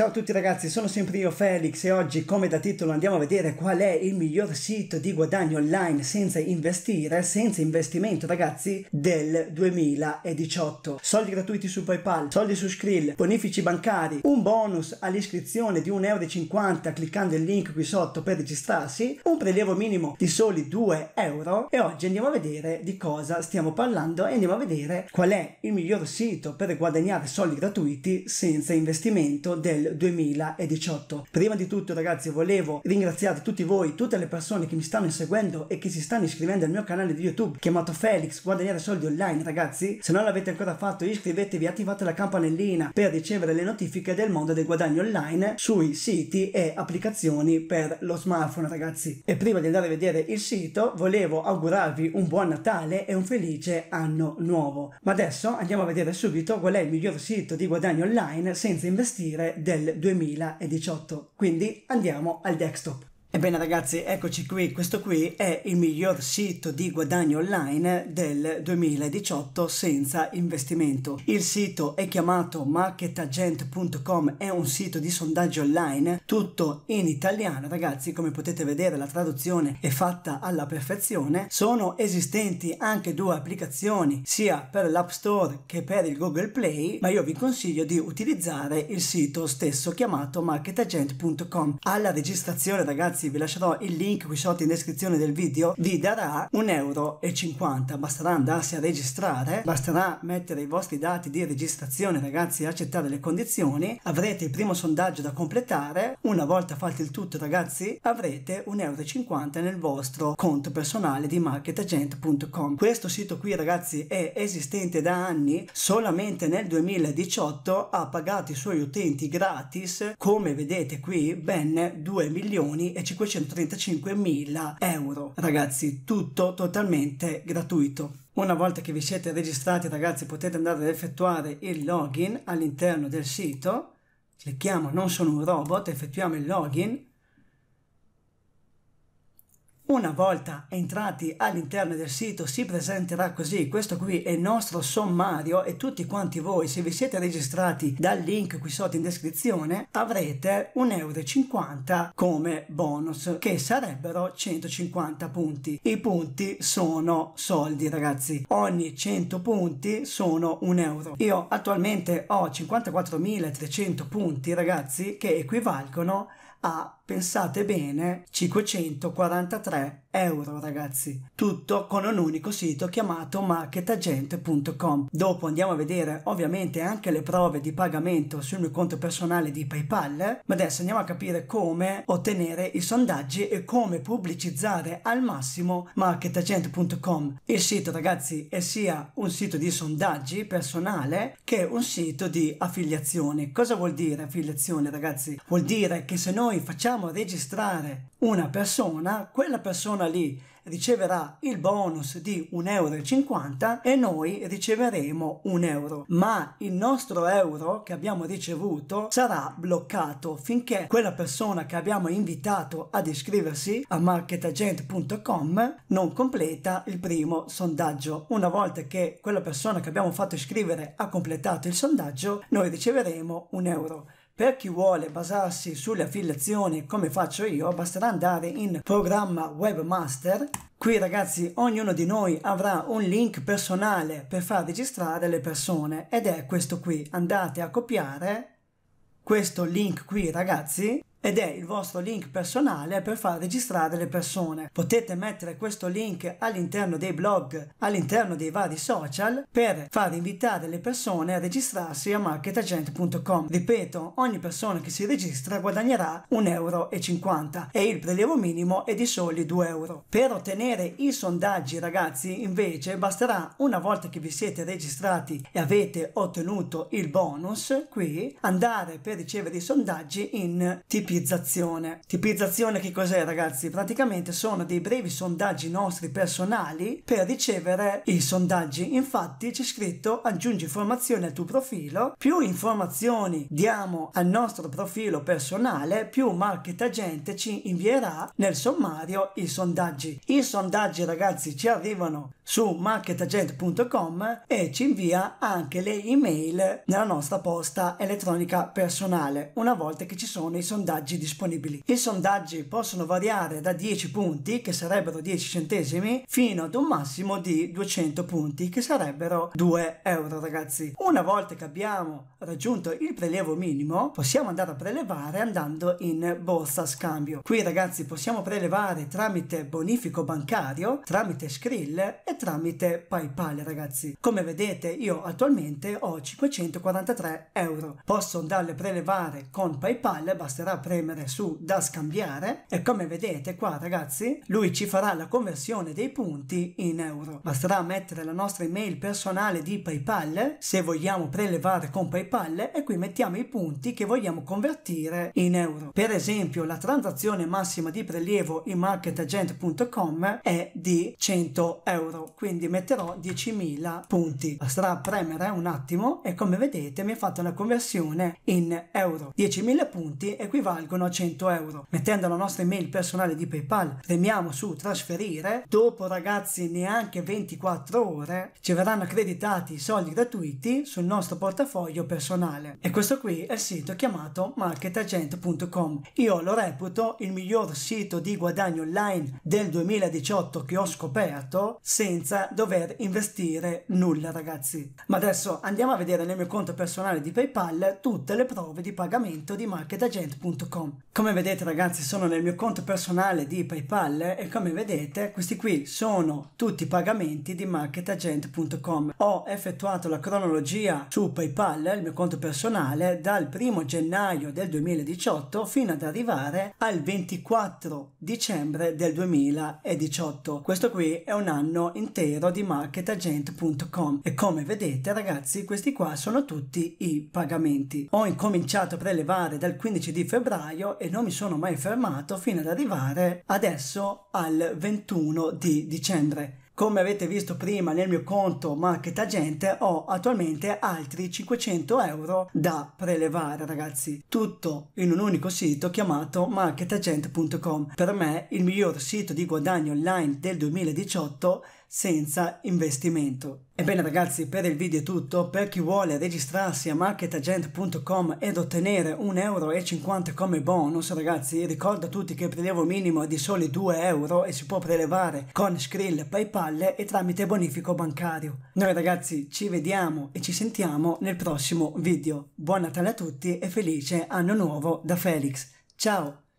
Ciao a tutti ragazzi, sono sempre io Felix e oggi come da titolo andiamo a vedere qual è il miglior sito di guadagno online senza investire, senza investimento ragazzi, del 2018. Soldi gratuiti su PayPal, soldi su Skrill, bonifici bancari, un bonus all'iscrizione di 1,50€ cliccando il link qui sotto per registrarsi, un prelievo minimo di soli 2€ e oggi andiamo a vedere di cosa stiamo parlando e andiamo a vedere qual è il miglior sito per guadagnare soldi gratuiti senza investimento del 2018. Prima di tutto ragazzi volevo ringraziare tutti voi, tutte le persone che mi stanno seguendo e che si stanno iscrivendo al mio canale di YouTube chiamato Felix Guadagnare Soldi Online ragazzi. Se non l'avete ancora fatto iscrivetevi e attivate la campanellina per ricevere le notifiche del mondo del guadagno online sui siti e applicazioni per lo smartphone ragazzi. E prima di andare a vedere il sito volevo augurarvi un buon Natale e un felice anno nuovo. Ma adesso andiamo a vedere subito qual è il miglior sito di guadagno online senza investire del del 2018. Quindi andiamo al desktop. Ebbene ragazzi, eccoci qui, questo qui è il miglior sito di guadagno online del 2018 senza investimento. Il sito è chiamato marketagent.com, è un sito di sondaggio online, tutto in italiano ragazzi, come potete vedere la traduzione è fatta alla perfezione. Sono esistenti anche due applicazioni, sia per l'App Store che per il Google Play, ma io vi consiglio di utilizzare il sito stesso chiamato marketagent.com. Alla registrazione ragazzi ragazzi vi lascerò il link qui sotto in descrizione del video, vi darà 1,50 euro. Basterà andarsi a registrare, basterà mettere i vostri dati di registrazione ragazzi e accettare le condizioni. Avrete il primo sondaggio da completare. Una volta fatto il tutto ragazzi avrete 1,50 euro nel vostro conto personale di marketagent.com. Questo sito qui ragazzi è esistente da anni, solamente nel 2018 ha pagato i suoi utenti gratis, come vedete qui, ben 2 milioni e 535.000 euro. Ragazzi, tutto totalmente gratuito. Una volta che vi siete registrati, ragazzi, potete andare ad effettuare il login all'interno del sito. Clicchiamo Non sono un robot, effettuiamo il login una volta entrati all'interno del sito si presenterà così, questo qui è il nostro sommario e tutti quanti voi se vi siete registrati dal link qui sotto in descrizione avrete 1,50 euro come bonus che sarebbero 150 punti. I punti sono soldi ragazzi, ogni 100 punti sono 1 euro. Io attualmente ho 54.300 punti ragazzi che equivalgono a pensate bene, 543 euro ragazzi. Tutto con un unico sito chiamato marketagent.com. Dopo andiamo a vedere ovviamente anche le prove di pagamento sul mio conto personale di PayPal, ma adesso andiamo a capire come ottenere i sondaggi e come pubblicizzare al massimo marketagent.com. Il sito ragazzi è sia un sito di sondaggi personale che un sito di affiliazione. Cosa vuol dire affiliazione ragazzi? Vuol dire che se noi facciamo possiamo registrare una persona, quella persona lì riceverà il bonus di 1,50 euro e noi riceveremo un euro. Ma il nostro euro che abbiamo ricevuto sarà bloccato finché quella persona che abbiamo invitato ad iscriversi a marketagent.com non completa il primo sondaggio. Una volta che quella persona che abbiamo fatto iscrivere ha completato il sondaggio, noi riceveremo un euro. Per chi vuole basarsi sulle affiliazioni come faccio io basterà andare in programma webmaster. Qui ragazzi ognuno di noi avrà un link personale per far registrare le persone ed è questo qui. Andate a copiare questo link qui ragazzi ed è il vostro link personale per far registrare le persone. Potete mettere questo link all'interno dei blog, all'interno dei vari social per far invitare le persone a registrarsi a marketagent.com. Ripeto, ogni persona che si registra guadagnerà 1,50 euro e il prelievo minimo è di soli 2 euro. Per ottenere i sondaggi ragazzi invece basterà una volta che vi siete registrati e avete ottenuto il bonus qui andare per ricevere i sondaggi in TP tipizzazione. Tipizzazione che cos'è ragazzi? Praticamente sono dei brevi sondaggi nostri personali per ricevere i sondaggi. Infatti c'è scritto aggiungi informazioni al tuo profilo, più informazioni diamo al nostro profilo personale, più Market agente ci invierà nel sommario i sondaggi. I sondaggi ragazzi ci arrivano su marketagent.com e ci invia anche le email nella nostra posta elettronica personale una volta che ci sono i sondaggi sondaggi disponibili. I sondaggi possono variare da 10 punti, che sarebbero 10 centesimi, fino ad un massimo di 200 punti, che sarebbero 2 euro, ragazzi. Una volta che abbiamo raggiunto il prelievo minimo, possiamo andare a prelevare andando in borsa scambio. Qui, ragazzi, possiamo prelevare tramite bonifico bancario, tramite Skrill e tramite PayPal, ragazzi. Come vedete, io attualmente ho 543 euro. Posso andarle a prelevare con PayPal, basterà prelevare premere su da scambiare e come vedete qua ragazzi lui ci farà la conversione dei punti in euro. Basterà mettere la nostra email personale di PayPal se vogliamo prelevare con PayPal e qui mettiamo i punti che vogliamo convertire in euro. Per esempio la transazione massima di prelievo in marketagent.com è di 100 euro quindi metterò 10.000 punti. Basterà premere un attimo e come vedete mi ha fatto la conversione in euro. 10.000 punti equivale valgono 100 euro. Mettendo la nostra email personale di PayPal, premiamo su trasferire, dopo ragazzi neanche 24 ore ci verranno accreditati i soldi gratuiti sul nostro portafoglio personale. E questo qui è il sito chiamato marketagent.com. Io lo reputo il miglior sito di guadagno online del 2018 che ho scoperto senza dover investire nulla ragazzi. Ma adesso andiamo a vedere nel mio conto personale di PayPal tutte le prove di pagamento di marketagent.com www.paypal.com Come vedete ragazzi sono nel mio conto personale di Paypal e come vedete questi qui sono tutti i pagamenti di marketagent.com. Ho effettuato la cronologia su Paypal, il mio conto personale, dal 1 gennaio del 2018 fino ad arrivare al 24 dicembre del 2018. Questo qui è un anno intero di marketagent.com e come vedete ragazzi questi qua sono tutti i pagamenti. Ho incominciato a prelevare dal 15 di febbraio febbraio e non mi sono mai fermato fino ad arrivare adesso al 21 di dicembre. Come avete visto prima nel mio conto Market Agente ho attualmente altri 500 euro da prelevare ragazzi. Tutto in un unico sito chiamato marketagent.com. Per me il miglior sito di guadagno online del 2018 senza investimento. Ebbene ragazzi per il video è tutto, per chi vuole registrarsi a marketagent.com ed ottenere 1,50 euro come bonus ragazzi ricordo a tutti che il prelievo minimo è di soli 2 euro e si può prelevare con Skrill, Paypal e tramite bonifico bancario. Noi ragazzi ci vediamo e ci sentiamo nel prossimo video. Buon Natale a tutti e felice anno nuovo da Felix. Ciao!